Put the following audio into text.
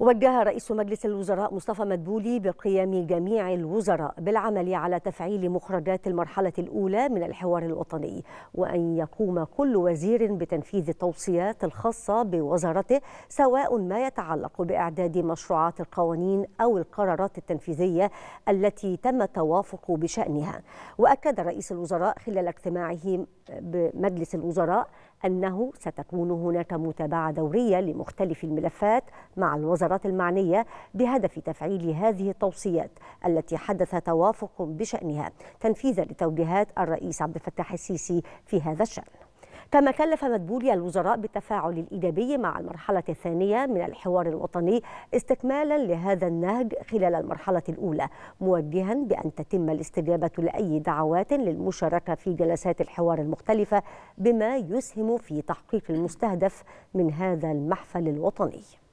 وجه رئيس مجلس الوزراء مصطفى مدبولي بقيام جميع الوزراء بالعمل على تفعيل مخرجات المرحلة الأولى من الحوار الوطني وأن يقوم كل وزير بتنفيذ التوصيات الخاصة بوزارته سواء ما يتعلق بإعداد مشروعات القوانين أو القرارات التنفيذية التي تم التوافق بشأنها وأكد رئيس الوزراء خلال اجتماعه بمجلس الوزراء أنه ستكون هناك متابعة دورية لمختلف الملفات مع الوزارات المعنية بهدف تفعيل هذه التوصيات التي حدث توافق بشأنها تنفيذا لتوجيهات الرئيس عبد الفتاح السيسي في هذا الشأن كما كلف مدبولي الوزراء بالتفاعل الإيجابي مع المرحلة الثانية من الحوار الوطني استكمالا لهذا النهج خلال المرحلة الأولى موجها بأن تتم الاستجابة لأي دعوات للمشاركة في جلسات الحوار المختلفة بما يسهم في تحقيق المستهدف من هذا المحفل الوطني